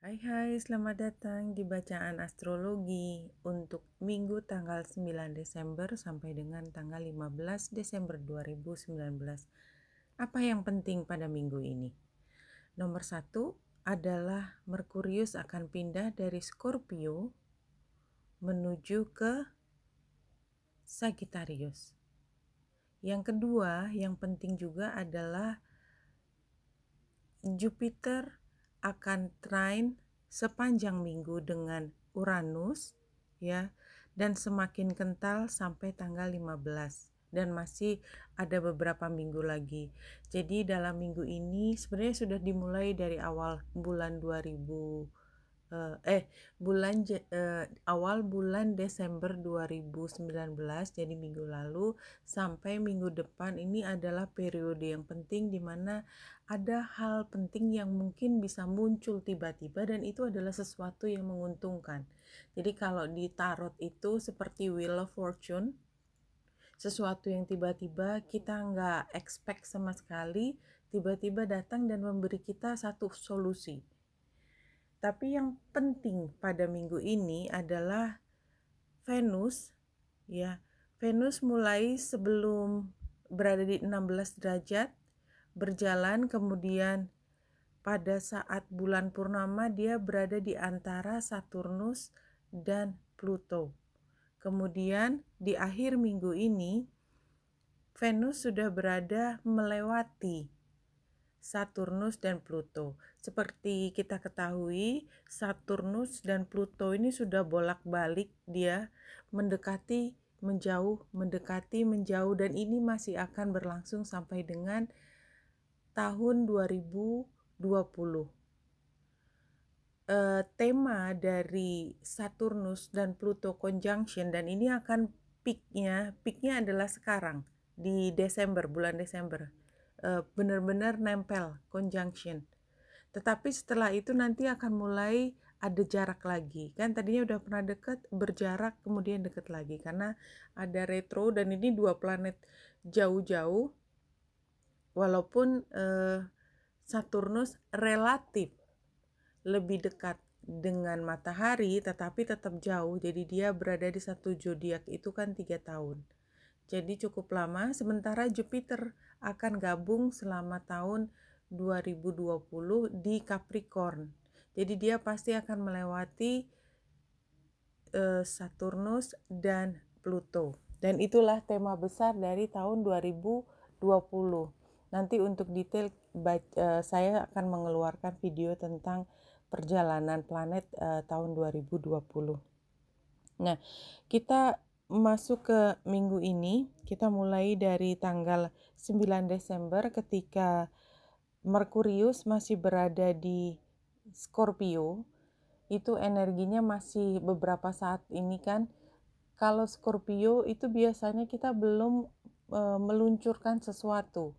Hai hai, selamat datang di bacaan astrologi untuk minggu tanggal 9 Desember sampai dengan tanggal 15 Desember 2019. Apa yang penting pada minggu ini? Nomor satu adalah Merkurius akan pindah dari Scorpio menuju ke Sagittarius. Yang kedua, yang penting juga adalah Jupiter akan train sepanjang minggu dengan Uranus ya dan semakin kental sampai tanggal 15 dan masih ada beberapa minggu lagi. Jadi dalam minggu ini sebenarnya sudah dimulai dari awal bulan 2000 uh, eh bulan uh, awal bulan Desember 2019 jadi minggu lalu sampai minggu depan ini adalah periode yang penting di mana ada hal penting yang mungkin bisa muncul tiba-tiba dan itu adalah sesuatu yang menguntungkan. Jadi kalau di tarot itu seperti Wheel of Fortune sesuatu yang tiba-tiba kita nggak expect sama sekali tiba-tiba datang dan memberi kita satu solusi tapi yang penting pada minggu ini adalah Venus ya. Venus mulai sebelum berada di 16 derajat berjalan kemudian pada saat bulan purnama dia berada di antara Saturnus dan Pluto. Kemudian di akhir minggu ini Venus sudah berada melewati Saturnus dan Pluto. Seperti kita ketahui, Saturnus dan Pluto ini sudah bolak-balik dia mendekati, menjauh, mendekati, menjauh dan ini masih akan berlangsung sampai dengan tahun 2020. E, eh, tema dari Saturnus dan Pluto conjunction dan ini akan peaknya, peaknya adalah sekarang di Desember, bulan Desember Eh, benar-benar nempel conjunction tetapi setelah itu nanti akan mulai ada jarak lagi kan tadinya udah pernah dekat berjarak kemudian dekat lagi karena ada retro dan ini dua planet jauh-jauh walaupun uh, Saturnus relatif lebih dekat dengan matahari tetapi tetap jauh jadi dia berada di satu zodiak itu kan tiga tahun jadi cukup lama sementara Jupiter akan gabung selama tahun 2020 di Capricorn. Jadi dia pasti akan melewati uh, Saturnus dan Pluto. Dan itulah tema besar dari tahun 2020. Nanti untuk detail eh, saya akan mengeluarkan video tentang perjalanan planet uh, tahun 2020. Nah, kita masuk ke minggu ini, kita mulai dari tanggal 9 Desember ketika Merkurius masih berada di Scorpio. Itu energinya masih beberapa saat ini kan. Kalau Scorpio itu biasanya kita belum e, meluncurkan sesuatu.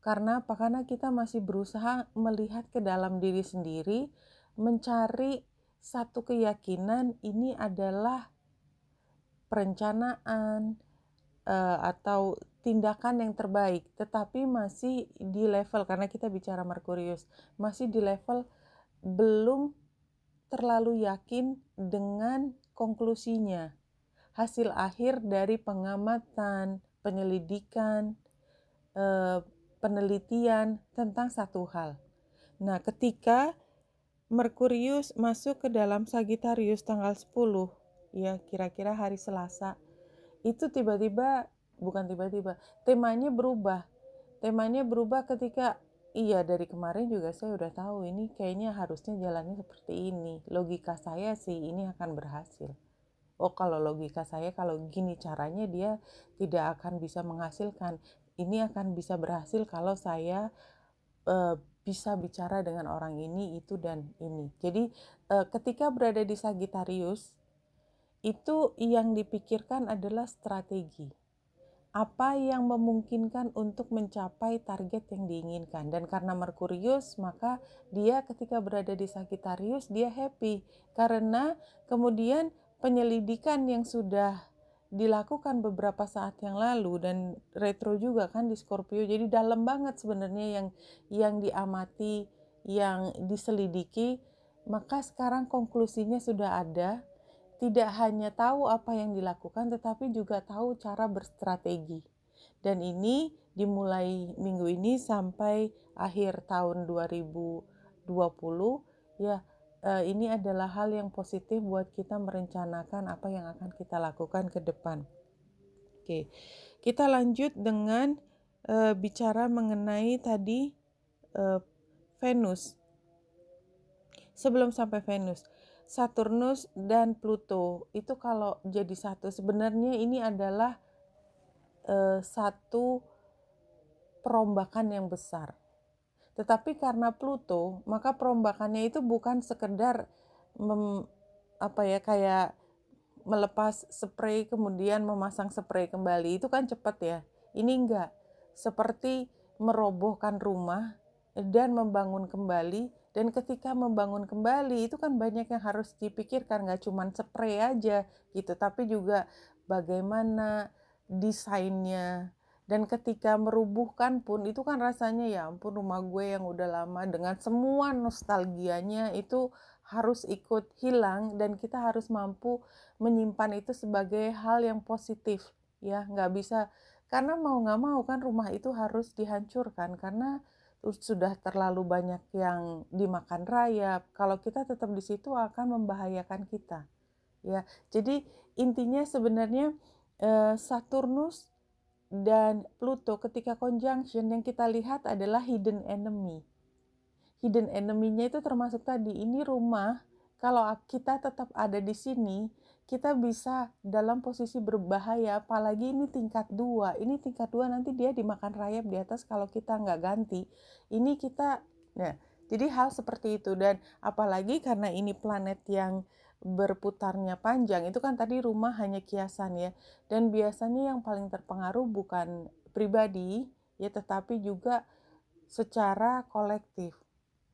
Karena apa? Karena kita masih berusaha melihat ke dalam diri sendiri, mencari satu keyakinan ini adalah perencanaan, uh, atau tindakan yang terbaik, tetapi masih di level karena kita bicara Merkurius, masih di level belum terlalu yakin dengan konklusinya. Hasil akhir dari pengamatan, penyelidikan, eh, penelitian tentang satu hal. Nah, ketika Merkurius masuk ke dalam Sagittarius tanggal 10 ya kira-kira hari Selasa itu tiba-tiba bukan tiba-tiba temanya berubah temanya berubah ketika iya dari kemarin juga saya udah tahu ini kayaknya harusnya jalannya seperti ini logika saya sih ini akan berhasil oh kalau logika saya kalau gini caranya dia tidak akan bisa menghasilkan ini akan bisa berhasil kalau saya e, bisa bicara dengan orang ini itu dan ini jadi e, ketika berada di Sagittarius itu yang dipikirkan adalah strategi. Apa yang memungkinkan untuk mencapai target yang diinginkan, dan karena Merkurius, maka dia ketika berada di Sagittarius, dia happy karena kemudian penyelidikan yang sudah dilakukan beberapa saat yang lalu dan retro juga kan di Scorpio. Jadi dalam banget sebenarnya yang yang diamati, yang diselidiki, maka sekarang konklusinya sudah ada tidak hanya tahu apa yang dilakukan tetapi juga tahu cara berstrategi. Dan ini dimulai minggu ini sampai akhir tahun 2020 ya eh, ini adalah hal yang positif buat kita merencanakan apa yang akan kita lakukan ke depan. Oke. Kita lanjut dengan uh, bicara mengenai tadi uh, Venus. Sebelum sampai Venus, Saturnus dan Pluto itu kalau jadi satu sebenarnya ini adalah uh, satu perombakan yang besar. Tetapi karena Pluto, maka perombakannya itu bukan sekedar mem, apa ya kayak melepas spray kemudian memasang spray kembali itu kan cepat ya. Ini enggak seperti merobohkan rumah dan membangun kembali dan ketika membangun kembali itu kan banyak yang harus dipikirkan nggak cuma spray aja gitu tapi juga bagaimana desainnya dan ketika merubuhkan pun itu kan rasanya ya ampun rumah gue yang udah lama dengan semua nostalgianya itu harus ikut hilang dan kita harus mampu menyimpan itu sebagai hal yang positif ya nggak bisa karena mau nggak mau kan rumah itu harus dihancurkan karena sudah terlalu banyak yang dimakan rayap kalau kita tetap di situ akan membahayakan kita ya jadi intinya sebenarnya eh, Saturnus dan Pluto ketika conjunction yang kita lihat adalah hidden enemy. Hidden enemy-nya itu termasuk tadi ini rumah kalau kita tetap ada di sini kita bisa dalam posisi berbahaya apalagi ini tingkat dua ini tingkat dua nanti dia dimakan rayap di atas kalau kita nggak ganti ini kita nah jadi hal seperti itu dan apalagi karena ini planet yang berputarnya panjang itu kan tadi rumah hanya kiasan ya dan biasanya yang paling terpengaruh bukan pribadi ya tetapi juga secara kolektif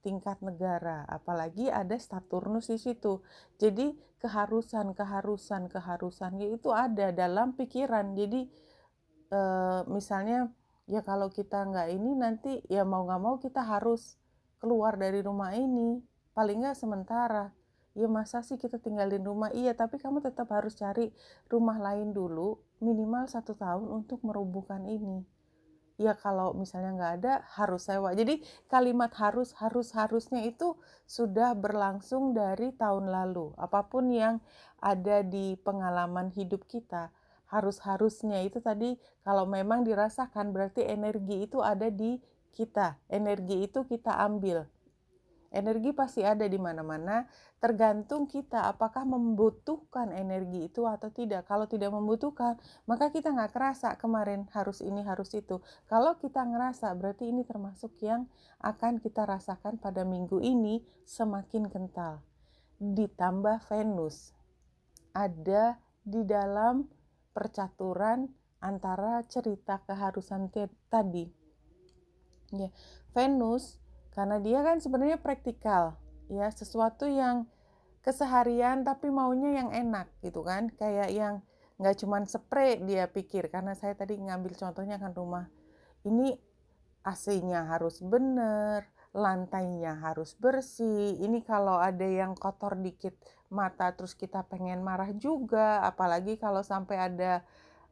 tingkat negara, apalagi ada Saturnus di situ. Jadi keharusan, keharusan, keharusan itu ada dalam pikiran. Jadi e, misalnya ya kalau kita nggak ini nanti ya mau nggak mau kita harus keluar dari rumah ini, paling nggak sementara. Ya masa sih kita tinggalin rumah? Iya, tapi kamu tetap harus cari rumah lain dulu, minimal satu tahun untuk merubuhkan ini ya kalau misalnya nggak ada harus sewa. Jadi kalimat harus harus harusnya itu sudah berlangsung dari tahun lalu. Apapun yang ada di pengalaman hidup kita harus harusnya itu tadi kalau memang dirasakan berarti energi itu ada di kita. Energi itu kita ambil. Energi pasti ada di mana-mana, tergantung kita apakah membutuhkan energi itu atau tidak. Kalau tidak membutuhkan, maka kita nggak kerasa kemarin harus ini, harus itu. Kalau kita ngerasa, berarti ini termasuk yang akan kita rasakan pada minggu ini semakin kental. Ditambah Venus, ada di dalam percaturan antara cerita keharusan tadi. Ya, Venus karena dia kan sebenarnya praktikal, ya sesuatu yang keseharian tapi maunya yang enak gitu kan. Kayak yang nggak cuman spray dia pikir karena saya tadi ngambil contohnya kan rumah ini AC-nya harus bener, lantainya harus bersih. Ini kalau ada yang kotor dikit mata terus kita pengen marah juga, apalagi kalau sampai ada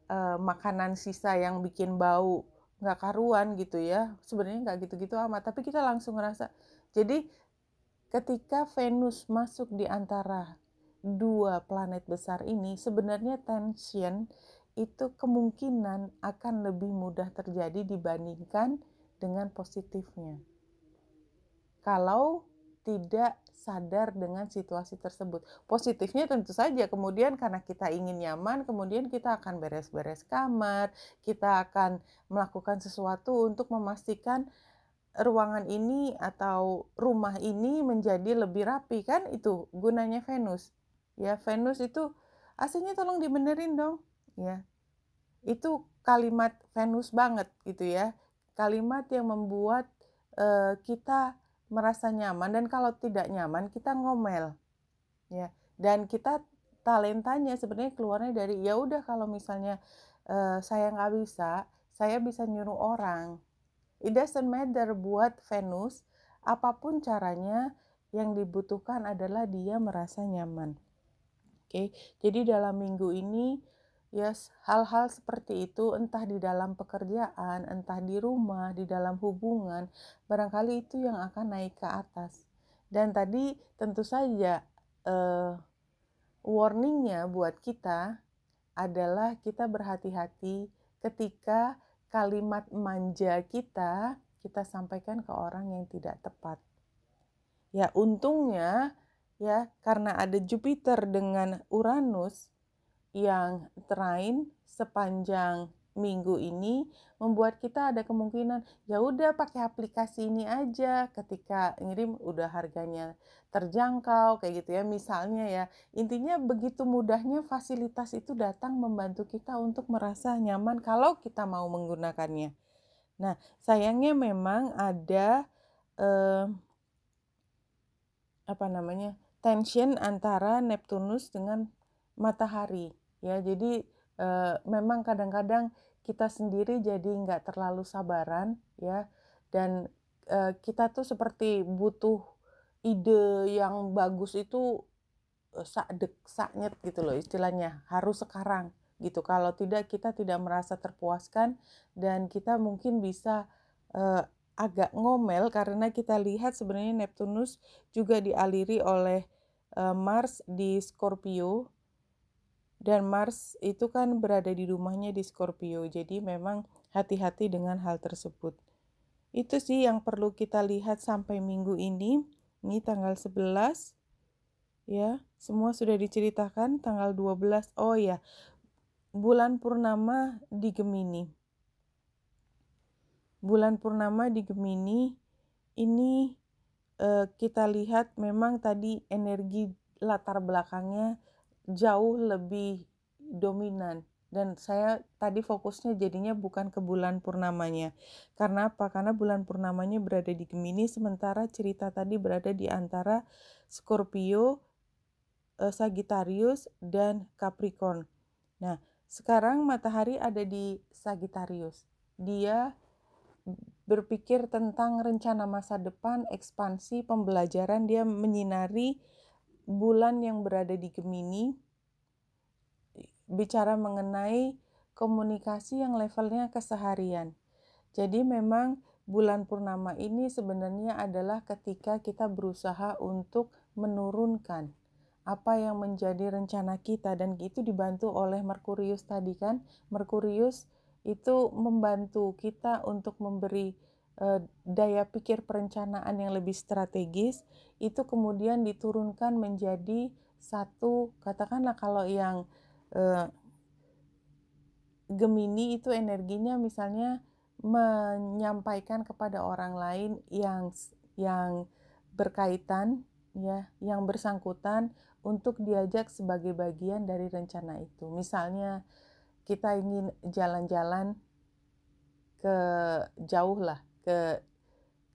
uh, makanan sisa yang bikin bau nggak karuan gitu ya sebenarnya nggak gitu-gitu amat tapi kita langsung ngerasa jadi ketika Venus masuk di antara dua planet besar ini sebenarnya tension itu kemungkinan akan lebih mudah terjadi dibandingkan dengan positifnya kalau tidak sadar dengan situasi tersebut. Positifnya tentu saja kemudian karena kita ingin nyaman, kemudian kita akan beres-beres kamar, kita akan melakukan sesuatu untuk memastikan ruangan ini atau rumah ini menjadi lebih rapi kan itu gunanya Venus. Ya, Venus itu aslinya tolong dibenerin dong. Ya. Itu kalimat Venus banget gitu ya. Kalimat yang membuat uh, kita merasa nyaman dan kalau tidak nyaman kita ngomel ya dan kita talentanya sebenarnya keluarnya dari ya udah kalau misalnya uh, saya nggak bisa saya bisa nyuruh orang it doesn't matter buat Venus apapun caranya yang dibutuhkan adalah dia merasa nyaman oke okay? jadi dalam minggu ini Yes, hal-hal seperti itu entah di dalam pekerjaan, entah di rumah, di dalam hubungan, barangkali itu yang akan naik ke atas. Dan tadi tentu saja uh, warningnya buat kita adalah kita berhati-hati ketika kalimat manja kita kita sampaikan ke orang yang tidak tepat. Ya untungnya ya karena ada Jupiter dengan Uranus yang terain sepanjang minggu ini membuat kita ada kemungkinan ya udah pakai aplikasi ini aja ketika ngirim udah harganya terjangkau kayak gitu ya misalnya ya intinya begitu mudahnya fasilitas itu datang membantu kita untuk merasa nyaman kalau kita mau menggunakannya nah sayangnya memang ada eh, apa namanya tension antara Neptunus dengan matahari ya jadi e, memang kadang-kadang kita sendiri jadi nggak terlalu sabaran ya dan e, kita tuh seperti butuh ide yang bagus itu eh, sak dek saknyet gitu loh istilahnya harus sekarang gitu kalau tidak kita tidak merasa terpuaskan dan kita mungkin bisa e, agak ngomel karena kita lihat sebenarnya Neptunus juga dialiri oleh Mars di Scorpio dan Mars itu kan berada di rumahnya di Scorpio jadi memang hati-hati dengan hal tersebut itu sih yang perlu kita lihat sampai minggu ini ini tanggal 11 ya semua sudah diceritakan tanggal 12 oh ya bulan purnama di Gemini bulan purnama di Gemini ini eh, kita lihat memang tadi energi latar belakangnya jauh lebih dominan dan saya tadi fokusnya jadinya bukan ke bulan purnamanya. Karena apa? Karena bulan purnamanya berada di Gemini sementara cerita tadi berada di antara Scorpio, eh, Sagittarius dan Capricorn. Nah, sekarang matahari ada di Sagittarius. Dia berpikir tentang rencana masa depan, ekspansi, pembelajaran, dia menyinari bulan yang berada di Gemini bicara mengenai komunikasi yang levelnya keseharian. Jadi memang bulan purnama ini sebenarnya adalah ketika kita berusaha untuk menurunkan apa yang menjadi rencana kita dan itu dibantu oleh Merkurius tadi kan. Merkurius itu membantu kita untuk memberi Eh, daya pikir perencanaan yang lebih strategis itu kemudian diturunkan menjadi satu katakanlah kalau yang eh, Gemini itu energinya misalnya menyampaikan kepada orang lain yang yang berkaitan ya yang bersangkutan untuk diajak sebagai bagian dari rencana itu misalnya kita ingin jalan-jalan ke jauh lah ke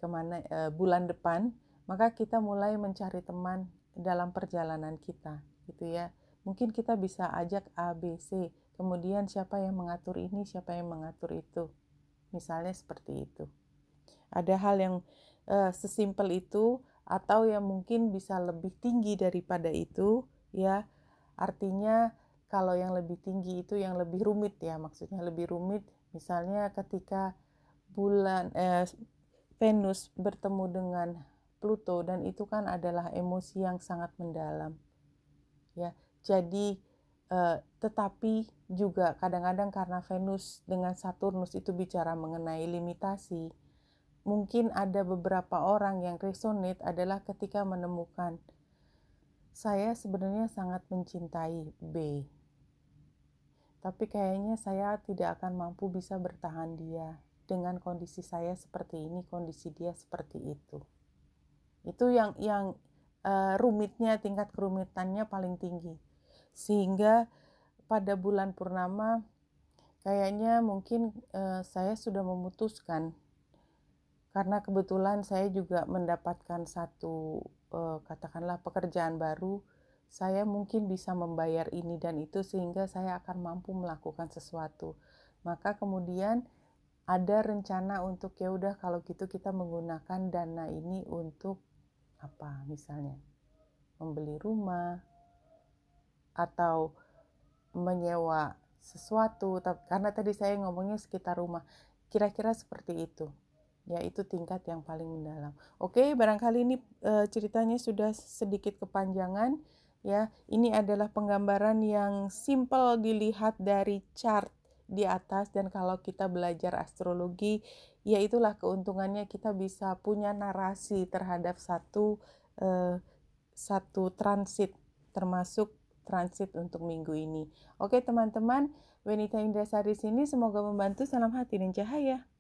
kemana uh, eh, bulan depan, maka kita mulai mencari teman dalam perjalanan kita, gitu ya. Mungkin kita bisa ajak A, B, C, kemudian siapa yang mengatur ini, siapa yang mengatur itu. Misalnya seperti itu. Ada hal yang uh, sesimpel itu atau yang mungkin bisa lebih tinggi daripada itu, ya. Artinya kalau yang lebih tinggi itu yang lebih rumit ya, maksudnya lebih rumit misalnya ketika bulan eh, Venus bertemu dengan Pluto dan itu kan adalah emosi yang sangat mendalam. Ya, jadi eh, tetapi juga kadang-kadang karena Venus dengan Saturnus itu bicara mengenai limitasi, mungkin ada beberapa orang yang resonate adalah ketika menemukan saya sebenarnya sangat mencintai B. Tapi kayaknya saya tidak akan mampu bisa bertahan dia dengan kondisi saya seperti ini, kondisi dia seperti itu. Itu yang yang uh, rumitnya tingkat kerumitannya paling tinggi. Sehingga pada bulan purnama kayaknya mungkin uh, saya sudah memutuskan karena kebetulan saya juga mendapatkan satu uh, katakanlah pekerjaan baru saya mungkin bisa membayar ini dan itu sehingga saya akan mampu melakukan sesuatu. Maka kemudian ada rencana untuk ya udah kalau gitu kita menggunakan dana ini untuk apa misalnya membeli rumah atau menyewa sesuatu karena tadi saya ngomongnya sekitar rumah kira-kira seperti itu yaitu tingkat yang paling mendalam. Oke, barangkali ini e, ceritanya sudah sedikit kepanjangan ya. Ini adalah penggambaran yang simple dilihat dari chart di atas dan kalau kita belajar astrologi ya itulah keuntungannya kita bisa punya narasi terhadap satu eh, satu transit termasuk transit untuk minggu ini. Oke teman-teman, Wenita Indrasari sini semoga membantu. Salam hati dan cahaya.